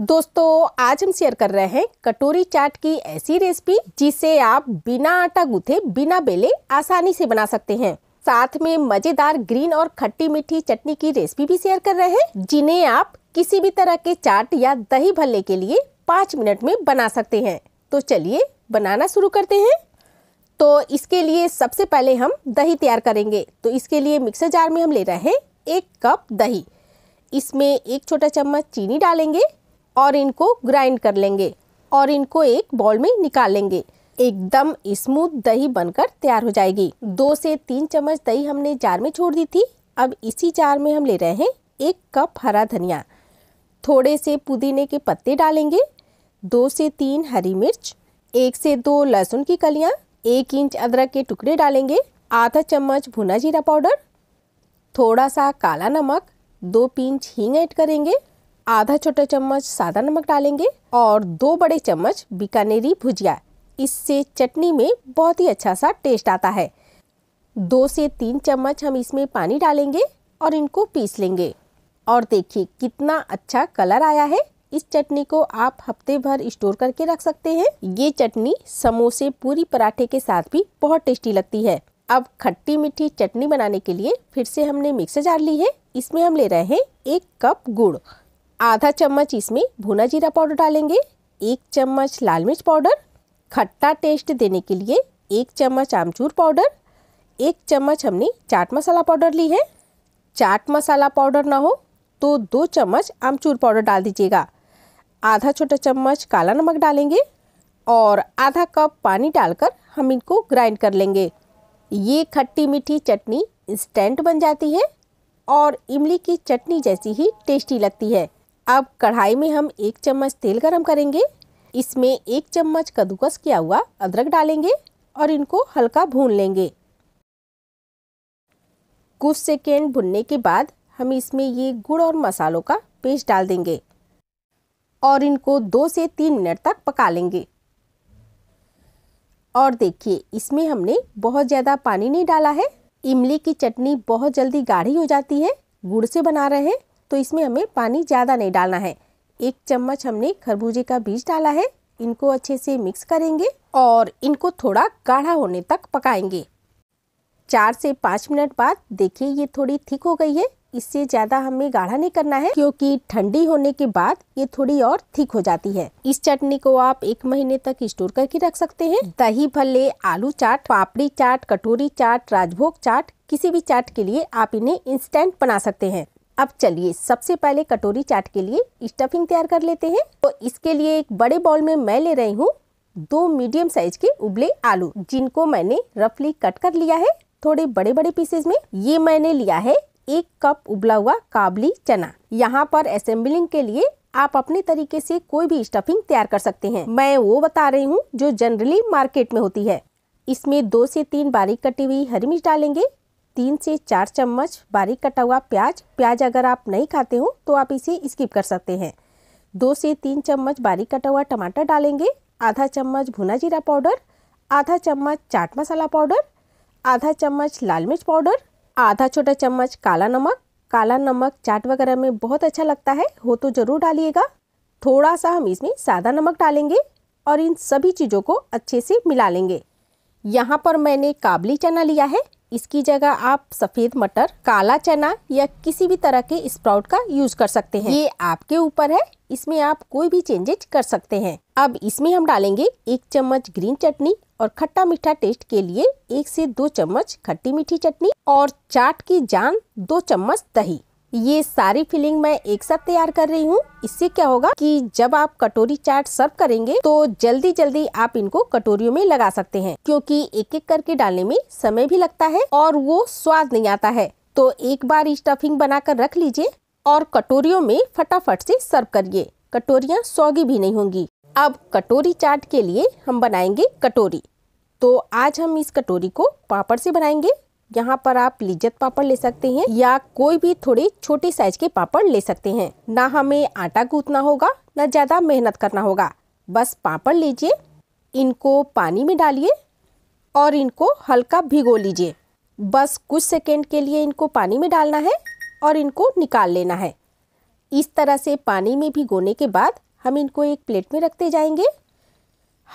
दोस्तों आज हम शेयर कर रहे हैं कटोरी चाट की ऐसी रेसिपी जिसे आप बिना आटा गूथे बिना बेले आसानी से बना सकते हैं साथ में मजेदार ग्रीन और खट्टी मीठी चटनी की रेसिपी भी शेयर कर रहे हैं जिन्हें आप किसी भी तरह के चाट या दही भल्ले के लिए पाँच मिनट में बना सकते हैं तो चलिए बनाना शुरू करते हैं तो इसके लिए सबसे पहले हम दही तैयार करेंगे तो इसके लिए मिक्सर जार में हम ले रहे हैं एक कप दही इसमें एक छोटा चम्मच चीनी डालेंगे और इनको ग्राइंड कर लेंगे और इनको एक बॉल में निकाल लेंगे एकदम स्मूथ दही बनकर तैयार हो जाएगी दो से तीन चम्मच दही हमने जार में छोड़ दी थी अब इसी जार में हम ले रहे हैं एक कप हरा धनिया थोड़े से पुदीने के पत्ते डालेंगे दो से तीन हरी मिर्च एक से दो लहसुन की कलियाँ एक इंच अदरक के टुकड़े डालेंगे आधा चम्मच भुना जीरा पाउडर थोड़ा सा काला नमक दो पिंच हींग ऐड करेंगे आधा छोटा चम्मच सादा नमक डालेंगे और दो बड़े चम्मच बीकानेरी भुजिया इससे चटनी में बहुत ही अच्छा सा टेस्ट आता है दो से तीन चम्मच हम इसमें पानी डालेंगे और इनको पीस लेंगे और देखिए कितना अच्छा कलर आया है इस चटनी को आप हफ्ते भर स्टोर करके रख सकते हैं ये चटनी समोसे पूरी पराठे के साथ भी बहुत टेस्टी लगती है अब खट्टी मीठी चटनी बनाने के लिए फिर से हमने मिक्सर जार ली है इसमें हम ले रहे हैं एक कप गुड़ आधा चम्मच इसमें भुना जीरा पाउडर डालेंगे एक चम्मच लाल मिर्च पाउडर खट्टा टेस्ट देने के लिए एक चम्मच आमचूर पाउडर एक चम्मच हमने चाट मसाला पाउडर ली है चाट मसाला पाउडर ना हो तो दो चम्मच आमचूर पाउडर डाल दीजिएगा आधा छोटा चम्मच काला नमक डालेंगे और आधा कप पानी डालकर हम इनको ग्राइंड कर लेंगे ये खट्टी मीठी चटनी इंस्टेंट बन जाती है और इमली की चटनी जैसी ही टेस्टी लगती है अब कढ़ाई में हम एक चम्मच तेल गरम करेंगे इसमें एक चम्मच कद्दूकस किया हुआ अदरक डालेंगे और इनको हल्का भून लेंगे कुछ सेकेंड भुनने के बाद हम इसमें ये गुड़ और मसालों का पेस्ट डाल देंगे और इनको दो से तीन मिनट तक पका लेंगे और देखिए इसमें हमने बहुत ज़्यादा पानी नहीं डाला है इमली की चटनी बहुत जल्दी गाढ़ी हो जाती है गुड़ से बना रहे हैं तो इसमें हमें पानी ज़्यादा नहीं डालना है एक चम्मच हमने खरबूजे का बीज डाला है इनको अच्छे से मिक्स करेंगे और इनको थोड़ा गाढ़ा होने तक पकाएंगे चार से पाँच मिनट बाद देखिए ये थोड़ी थिक हो गई है इससे ज़्यादा हमें गाढ़ा नहीं करना है क्योंकि ठंडी होने के बाद ये थोड़ी और थिक हो जाती है इस चटनी को आप एक महीने तक स्टोर करके रख सकते हैं दही भल्ले आलू चाट पापड़ी चाट कटोरी चाट राजभोग चाट किसी भी चाट के लिए आप इन्हें इंस्टेंट बना सकते हैं अब चलिए सबसे पहले कटोरी चाट के लिए स्टफिंग तैयार कर लेते हैं तो इसके लिए एक बड़े बॉल में मैं ले रही हूँ दो मीडियम साइज के उबले आलू जिनको मैंने रफली कट कर लिया है थोड़े बड़े बड़े पीसेस में ये मैंने लिया है एक कप उबला हुआ काबली चना यहाँ पर असेंबलिंग के लिए आप अपने तरीके से कोई भी स्टफिंग तैयार कर सकते हैं मैं वो बता रही हूँ जो जनरली मार्केट में होती है इसमें दो से तीन बारीक कटी हुई हरी मिर्च डालेंगे तीन से चार चम्मच बारीक कटा हुआ प्याज प्याज अगर आप नहीं खाते हो तो आप इसे स्किप कर सकते हैं दो से तीन चम्मच बारीक कटा हुआ टमाटर डालेंगे आधा चम्मच भुना जीरा पाउडर आधा चम्मच चाट मसाला पाउडर आधा चम्मच लाल मिर्च पाउडर आधा छोटा चम्मच काला नमक काला नमक चाट वगैरह में बहुत अच्छा लगता है हो तो ज़रूर डालिएगा थोड़ा सा हम इसमें सादा नमक डालेंगे और इन सभी चीज़ों को अच्छे से मिला लेंगे यहाँ पर मैंने काबली चना लिया है इसकी जगह आप सफ़ेद मटर काला चना या किसी भी तरह के स्प्राउट का यूज कर सकते हैं ये आपके ऊपर है इसमें आप कोई भी चेंजेज कर सकते हैं अब इसमें हम डालेंगे एक चम्मच ग्रीन चटनी और खट्टा मीठा टेस्ट के लिए एक से दो चम्मच खट्टी मीठी चटनी और चाट की जान दो चम्मच दही ये सारी फिलिंग मैं एक साथ तैयार कर रही हूँ इससे क्या होगा कि जब आप कटोरी चाट सर्व करेंगे तो जल्दी जल्दी आप इनको कटोरियों में लगा सकते हैं क्योंकि एक एक करके डालने में समय भी लगता है और वो स्वाद नहीं आता है तो एक बार स्टफिंग बनाकर रख लीजिए और कटोरियों में फटाफट से सर्व करिए कटोरियाँ सौगी भी नहीं होंगी अब कटोरी चाट के लिए हम बनाएंगे कटोरी तो आज हम इस कटोरी को पापड़ से बनाएंगे यहाँ पर आप लिज्जत पापड़ ले सकते हैं या कोई भी थोड़े छोटे साइज के पापड़ ले सकते हैं ना हमें आटा गूंथना होगा ना ज़्यादा मेहनत करना होगा बस पापड़ लीजिए इनको पानी में डालिए और इनको हल्का भिगो लीजिए बस कुछ सेकेंड के लिए इनको पानी में डालना है और इनको निकाल लेना है इस तरह से पानी में भिगोने के बाद हम इनको एक प्लेट में रखते जाएंगे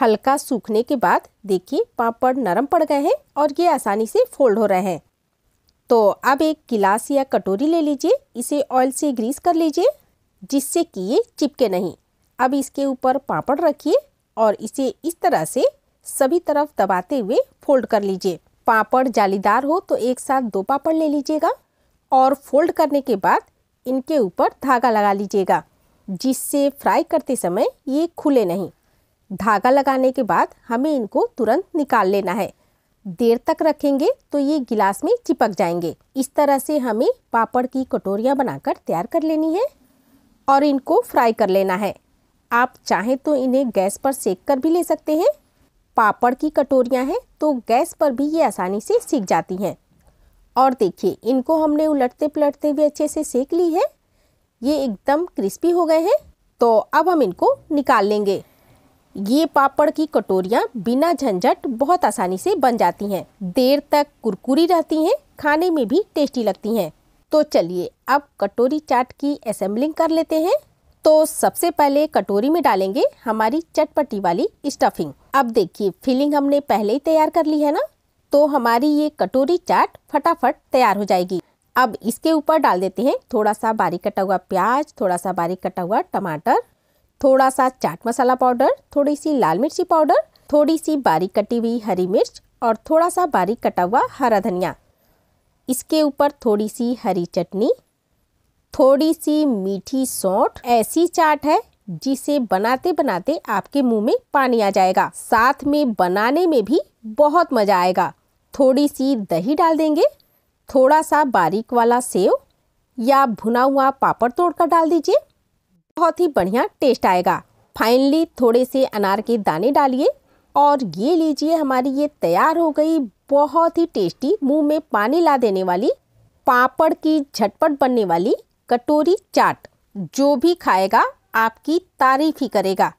हल्का सूखने के बाद देखिए पापड़ नरम पड़ गए हैं और ये आसानी से फोल्ड हो रहे हैं तो अब एक गिलास या कटोरी ले लीजिए इसे ऑयल से ग्रीस कर लीजिए जिससे कि ये चिपके नहीं अब इसके ऊपर पापड़ रखिए और इसे इस तरह से सभी तरफ दबाते हुए फोल्ड कर लीजिए पापड़ जालीदार हो तो एक साथ दो पापड़ ले लीजिएगा और फोल्ड करने के बाद इनके ऊपर धागा लगा लीजिएगा जिससे फ्राई करते समय ये खुले नहीं धागा लगाने के बाद हमें इनको तुरंत निकाल लेना है देर तक रखेंगे तो ये गिलास में चिपक जाएंगे इस तरह से हमें पापड़ की कटोरियाँ बनाकर तैयार कर लेनी है और इनको फ्राई कर लेना है आप चाहें तो इन्हें गैस पर सेक कर भी ले सकते हैं पापड़ की कटोरियाँ हैं तो गैस पर भी ये आसानी से सीख जाती हैं और देखिए इनको हमने उलटते पलटते हुए अच्छे से सेक ली है ये एकदम क्रिस्पी हो गए हैं तो अब हम इनको निकाल लेंगे ये पापड़ की कटोरियाँ बिना झंझट बहुत आसानी से बन जाती हैं देर तक कुरकुरी रहती हैं खाने में भी टेस्टी लगती हैं तो चलिए अब कटोरी चाट की असेंबलिंग कर लेते हैं तो सबसे पहले कटोरी में डालेंगे हमारी चटपटी वाली स्टफिंग अब देखिए फिलिंग हमने पहले ही तैयार कर ली है ना तो हमारी ये कटोरी चाट फटाफट तैयार हो जाएगी अब इसके ऊपर डाल देते हैं थोड़ा सा बारीक कटा हुआ प्याज थोड़ा सा बारीक कटा हुआ टमाटर थोड़ा सा चाट मसाला पाउडर थोड़ी सी लाल मिर्ची पाउडर थोड़ी सी बारीक कटी हुई हरी मिर्च और थोड़ा सा बारीक कटा हुआ हरा धनिया इसके ऊपर थोड़ी सी हरी चटनी थोड़ी सी मीठी सौठ ऐसी चाट है जिसे बनाते बनाते आपके मुंह में पानी आ जाएगा साथ में बनाने में भी बहुत मज़ा आएगा थोड़ी सी दही डाल देंगे थोड़ा सा बारीक वाला सेव या भुना हुआ पापड़ तोड़कर डाल दीजिए बहुत ही बढ़िया टेस्ट आएगा फाइनली थोड़े से अनार के दाने डालिए और ये लीजिए हमारी ये तैयार हो गई बहुत ही टेस्टी मुंह में पानी ला देने वाली पापड़ की झटपट बनने वाली कटोरी चाट जो भी खाएगा आपकी तारीफ ही करेगा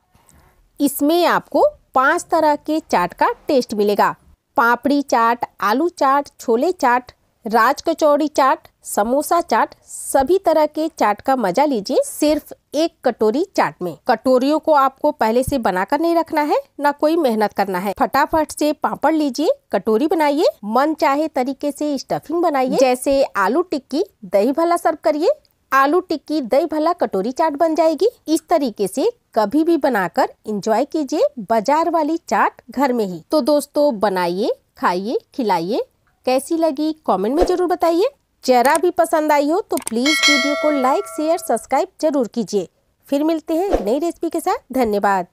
इसमें आपको पांच तरह के चाट का टेस्ट मिलेगा पापड़ी चाट आलू चाट छोले चाट राज कचौड़ी चाट समोसा चाट सभी तरह के चाट का मजा लीजिए सिर्फ एक कटोरी चाट में कटोरियों को आपको पहले से बनाकर नहीं रखना है ना कोई मेहनत करना है फटाफट से पापड़ लीजिए कटोरी बनाइए मन चाहे तरीके से स्टफिंग बनाइए जैसे आलू टिक्की दही भला सर्व करिए आलू टिक्की दही भला कटोरी चाट बन जाएगी इस तरीके से कभी भी बनाकर एंजॉय कीजिए बाजार वाली चाट घर में ही तो दोस्तों बनाइए खाइए खिलाइए कैसी लगी कमेंट में जरूर बताइए चेहरा भी पसंद आई हो तो प्लीज़ वीडियो को लाइक शेयर सब्सक्राइब जरूर कीजिए फिर मिलते हैं एक नई रेसिपी के साथ धन्यवाद